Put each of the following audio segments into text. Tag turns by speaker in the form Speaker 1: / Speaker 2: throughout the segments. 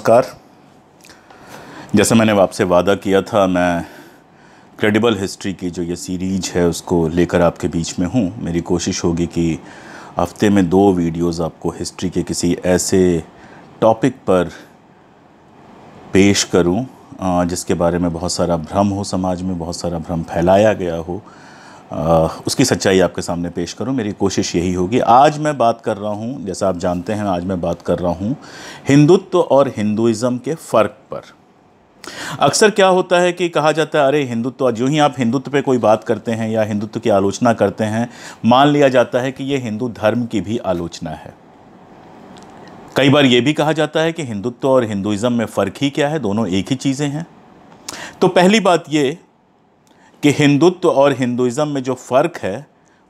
Speaker 1: नमस्कार जैसे मैंने आपसे वादा किया था मैं क्रेडिबल हिस्ट्री की जो ये सीरीज है उसको लेकर आपके बीच में हूँ मेरी कोशिश होगी कि हफ्ते में दो वीडियोस आपको हिस्ट्री के किसी ऐसे टॉपिक पर पेश करूँ जिसके बारे में बहुत सारा भ्रम हो समाज में बहुत सारा भ्रम फैलाया गया हो उसकी सच्चाई आपके सामने पेश करूं मेरी कोशिश यही होगी आज मैं बात कर रहा हूं जैसा आप जानते हैं आज मैं बात कर रहा हूं हिंदुत्व और हिंदुज़म के फ़र्क पर अक्सर क्या होता है कि कहा जाता है अरे हिंदुत्व जो ही आप हिंदुत्व पे कोई बात करते हैं या हिंदुत्व की आलोचना करते हैं मान लिया जाता है कि ये हिंदू धर्म की भी आलोचना है कई बार ये भी कहा जाता है कि हिंदुत्व और हिंदुइज्म में फ़र्क ही क्या है दोनों एक ही चीज़ें हैं तो पहली बात ये कि हिंदुत्व और हिंदुज़म में जो फ़र्क है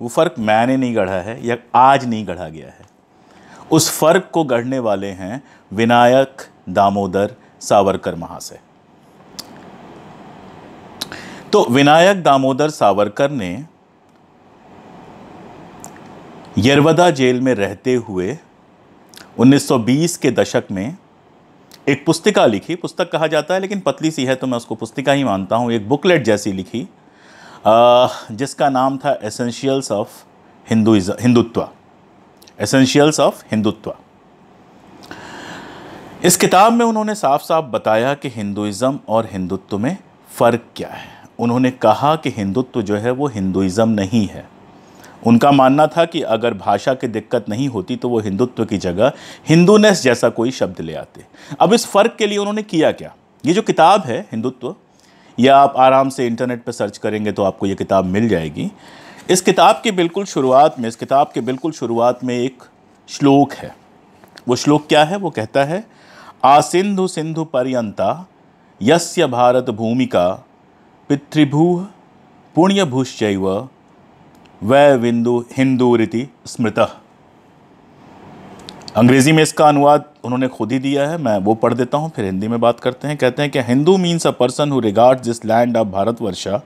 Speaker 1: वो फ़र्क मैंने नहीं गढ़ा है या आज नहीं गढ़ा गया है उस फ़र्क को गढ़ने वाले हैं विनायक दामोदर सावरकर महाशय तो विनायक दामोदर सावरकर ने यरवदा जेल में रहते हुए 1920 के दशक में एक पुस्तिका लिखी पुस्तक कहा जाता है लेकिन पतली सी है तो मैं उसको पुस्तिका ही मानता हूँ एक बुकलेट जैसी लिखी जिसका नाम था एसेंशियल्स ऑफ हिंदुइज हिंदुत्व एसेंशियल्स ऑफ हिंदुत्व इस किताब में उन्होंने साफ साफ बताया कि हिंदुइज़म और हिंदुत्व में फ़र्क क्या है उन्होंने कहा कि हिंदुत्व जो है वो हिंदुज़म नहीं है उनका मानना था कि अगर भाषा की दिक्कत नहीं होती तो वो हिंदुत्व की जगह हिंदूनेस जैसा कोई शब्द ले आते अब इस फ़र्क के लिए उन्होंने किया क्या ये जो किताब है हिंदुत्व या आप आराम से इंटरनेट पर सर्च करेंगे तो आपको ये किताब मिल जाएगी इस किताब की बिल्कुल शुरुआत में इस किताब के बिल्कुल शुरुआत में एक श्लोक है वो श्लोक क्या है वो कहता है आसिंधु सिंधु पर्यंता यस्य भारत भूमिका पितृभू पुण्यभूश वै विंदु हिंदू रीति स्मृतः अंग्रेज़ी में इसका अनुवाद उन्होंने खुद ही दिया है मैं वो पढ़ देता हूँ फिर हिंदी में बात करते हैं कहते हैं कि Hindu means a person who regard this land of Bharatvarsha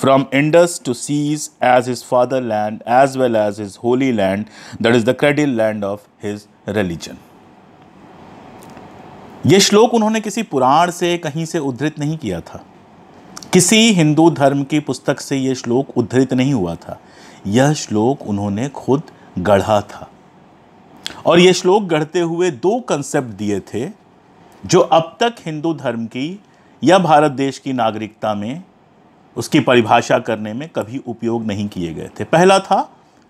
Speaker 1: from Indus to seas as his father land as well as his holy land that is the cradle land of his religion ये श्लोक उन्होंने किसी पुराण से कहीं से उद्धृत नहीं किया था किसी हिंदू धर्म की पुस्तक से ये श्लोक उद्धृत नहीं हुआ था यह श्लोक उन्होंने खुद गढ़ा था और ये श्लोक गढ़ते हुए दो कंसेप्ट दिए थे जो अब तक हिंदू धर्म की या भारत देश की नागरिकता में उसकी परिभाषा करने में कभी उपयोग नहीं किए गए थे पहला था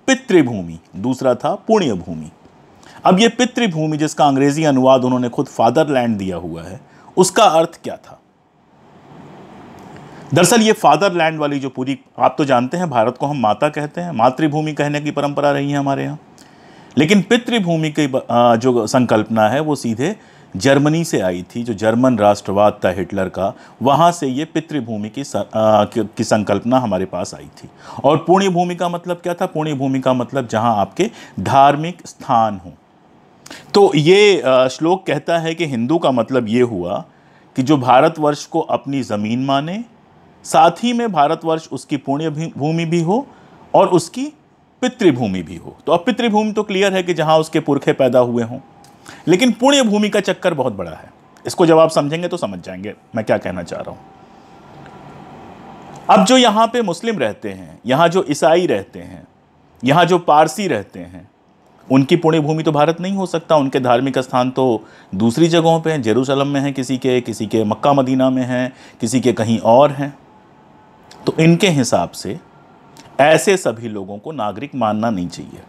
Speaker 1: पितृभूमि दूसरा था पुण्य भूमि अब ये पितृभूमि जिसका अंग्रेजी अनुवाद उन्होंने खुद फादरलैंड दिया हुआ है उसका अर्थ क्या था दरअसल ये फादरलैंड वाली जो पूरी आप तो जानते हैं भारत को हम माता कहते हैं मातृभूमि कहने की परंपरा रही है हमारे यहाँ लेकिन पितृभूमि की जो संकल्पना है वो सीधे जर्मनी से आई थी जो जर्मन राष्ट्रवाद था हिटलर का वहाँ से ये पितृभूमि की की संकल्पना हमारे पास आई थी और पुण्य भूमि का मतलब क्या था पुण्य भूमि का मतलब जहाँ आपके धार्मिक स्थान हों तो ये श्लोक कहता है कि हिंदू का मतलब ये हुआ कि जो भारतवर्ष को अपनी ज़मीन माने साथ ही में भारतवर्ष उसकी पुण्य भूमि भी हो और उसकी पितृभूमि भी हो तो अब पितृभूमि तो क्लियर है कि जहाँ उसके पुरखे पैदा हुए हों लेकिन पुण्य भूमि का चक्कर बहुत बड़ा है इसको जब आप समझेंगे तो समझ जाएंगे मैं क्या कहना चाह रहा हूँ अब जो यहाँ पे मुस्लिम रहते हैं यहाँ जो ईसाई रहते हैं यहाँ जो पारसी रहते हैं उनकी पुण्य भूमि तो भारत नहीं हो सकता उनके धार्मिक स्थान तो दूसरी जगहों पे हैं जेरूसलम में हैं किसी के किसी के मक्का मदीना में हैं किसी के कहीं और हैं तो इनके हिसाब से ऐसे सभी लोगों को नागरिक मानना नहीं चाहिए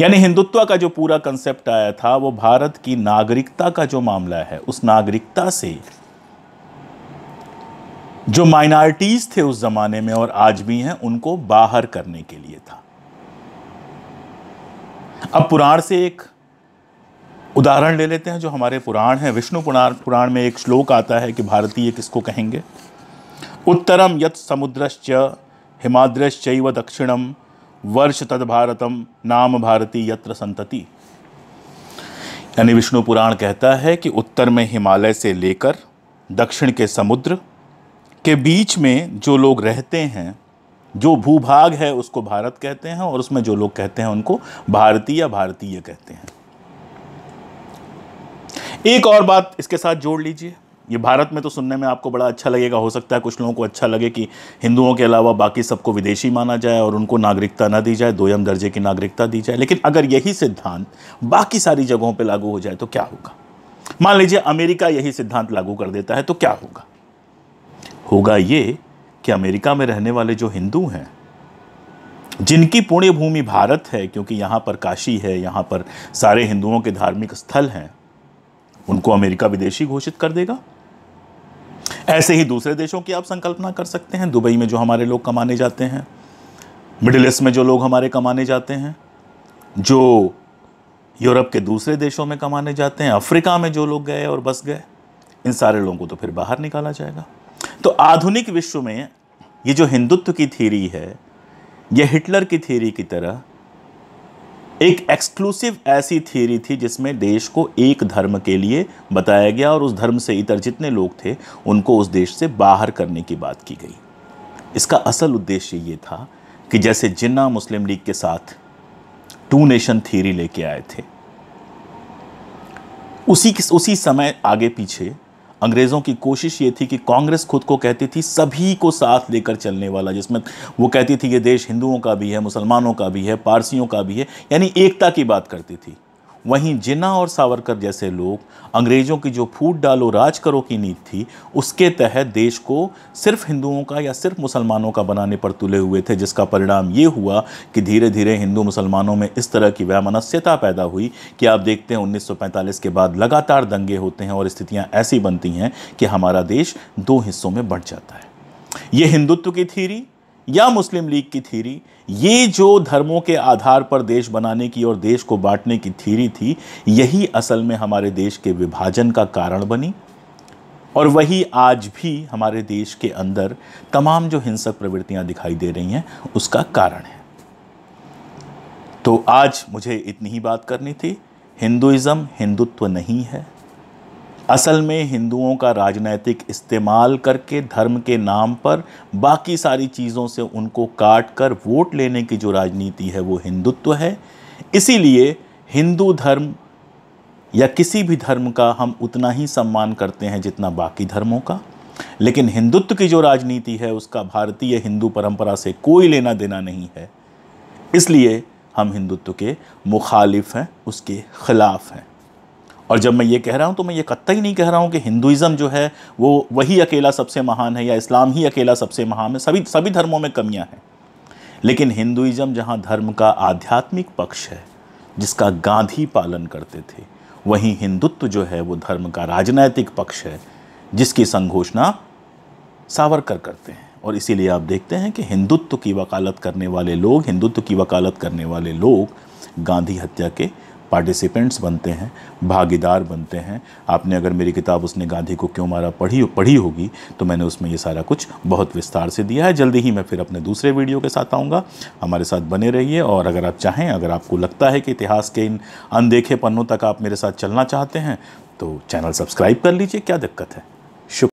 Speaker 1: यानी हिंदुत्व का जो पूरा कंसेप्ट आया था वो भारत की नागरिकता का जो मामला है उस नागरिकता से जो माइनॉरिटीज़ थे उस ज़माने में और आज भी हैं उनको बाहर करने के लिए था अब पुराण से एक उदाहरण ले लेते हैं जो हमारे पुराण हैं विष्णु पुराण पुराण में एक श्लोक आता है कि भारतीय किसको कहेंगे उत्तरम यत समुद्रश्च हिमाद्रश्चैव दक्षिणम वर्ष तद भारतम नाम भारती यत्र संतति यानी विष्णु पुराण कहता है कि उत्तर में हिमालय से लेकर दक्षिण के समुद्र के बीच में जो लोग रहते हैं जो भूभाग है उसको भारत कहते हैं और उसमें जो लोग कहते हैं उनको भारतीय भारतीय कहते हैं एक और बात इसके साथ जोड़ लीजिए ये भारत में तो सुनने में आपको बड़ा अच्छा लगेगा हो सकता है कुछ लोगों को अच्छा लगे कि हिंदुओं के अलावा बाकी सबको विदेशी माना जाए और उनको नागरिकता ना दी जाए दोयम दर्जे की नागरिकता दी जाए लेकिन अगर यही सिद्धांत बाकी सारी जगहों पर लागू हो जाए तो क्या होगा मान लीजिए अमेरिका यही सिद्धांत लागू कर देता है तो क्या होगा होगा ये कि अमेरिका में रहने वाले जो हिंदू हैं जिनकी पुण्य भूमि भारत है क्योंकि यहाँ पर काशी है यहाँ पर सारे हिंदुओं के धार्मिक स्थल हैं उनको अमेरिका विदेशी घोषित कर देगा ऐसे ही दूसरे देशों की आप संकल्पना कर सकते हैं दुबई में जो हमारे लोग कमाने जाते हैं मिडिल ईस्ट में जो लोग हमारे कमाने जाते हैं जो यूरोप के दूसरे देशों में कमाने जाते हैं अफ्रीका में जो लोग गए और बस गए इन सारे लोगों को तो फिर बाहर निकाला जाएगा तो आधुनिक विश्व में ये जो हिंदुत्व की थीरी है यह हिटलर की थीरी की तरह एक एक्सक्लूसिव ऐसी थ्योरी थी जिसमें देश को एक धर्म के लिए बताया गया और उस धर्म से इतर जितने लोग थे उनको उस देश से बाहर करने की बात की गई इसका असल उद्देश्य ये था कि जैसे जिन्ना मुस्लिम लीग के साथ टू नेशन थ्योरी लेके आए थे उसी उसी समय आगे पीछे अंग्रेज़ों की कोशिश ये थी कि कांग्रेस खुद को कहती थी सभी को साथ लेकर चलने वाला जिसमें वो कहती थी ये देश हिंदुओं का भी है मुसलमानों का भी है पारसियों का भी है यानी एकता की बात करती थी वहीं जिन्ना और सावरकर जैसे लोग अंग्रेज़ों की जो फूट डालो राज करो की नीति थी उसके तहत देश को सिर्फ हिंदुओं का या सिर्फ मुसलमानों का बनाने पर तुले हुए थे जिसका परिणाम ये हुआ कि धीरे धीरे हिंदू मुसलमानों में इस तरह की वैमनस्यता पैदा हुई कि आप देखते हैं उन्नीस के बाद लगातार दंगे होते हैं और स्थितियाँ ऐसी बनती हैं कि हमारा देश दो हिस्सों में बढ़ जाता है ये हिंदुत्व की थीरी या मुस्लिम लीग की थीरी ये जो धर्मों के आधार पर देश बनाने की और देश को बांटने की थीरी थी यही असल में हमारे देश के विभाजन का कारण बनी और वही आज भी हमारे देश के अंदर तमाम जो हिंसक प्रवृत्तियां दिखाई दे रही हैं उसका कारण है तो आज मुझे इतनी ही बात करनी थी हिंदुइज़्म हिंदुत्व नहीं है असल में हिंदुओं का राजनैतिक इस्तेमाल करके धर्म के नाम पर बाकी सारी चीज़ों से उनको काट कर वोट लेने की जो राजनीति है वो हिंदुत्व है इसीलिए हिंदू धर्म या किसी भी धर्म का हम उतना ही सम्मान करते हैं जितना बाकी धर्मों का लेकिन हिंदुत्व की जो राजनीति है उसका भारतीय हिंदू परंपरा से कोई लेना देना नहीं है इसलिए हम हिंदुत्व के मुखालिफ हैं उसके ख़िलाफ़ हैं और जब मैं ये कह रहा हूँ तो मैं ये कतई नहीं कह रहा हूँ कि हिंदुज़म जो है वो वही अकेला सबसे महान है या इस्लाम ही अकेला सबसे महान है सभी सभी धर्मों में कमियाँ हैं लेकिन हिंदुज़म जहाँ धर्म का आध्यात्मिक पक्ष है जिसका गांधी पालन करते थे वहीं हिंदुत्व जो है वो धर्म का राजनैतिक पक्ष है जिसकी संघोषणा सावरकर करते हैं और इसीलिए आप देखते हैं कि हिंदुत्व की वकालत करने वाले लोग हिंदुत्व की वकालत करने वाले लोग गांधी हत्या के पार्टिसिपेंट्स बनते हैं भागीदार बनते हैं आपने अगर मेरी किताब उसने गांधी को क्यों मारा पढ़ी पढ़ी होगी तो मैंने उसमें ये सारा कुछ बहुत विस्तार से दिया है जल्दी ही मैं फिर अपने दूसरे वीडियो के साथ आऊँगा हमारे साथ बने रहिए और अगर आप चाहें अगर आपको लगता है कि इतिहास के इन अनदेखे पन्नों तक आप मेरे साथ चलना चाहते हैं तो चैनल सब्सक्राइब कर लीजिए क्या दिक्कत है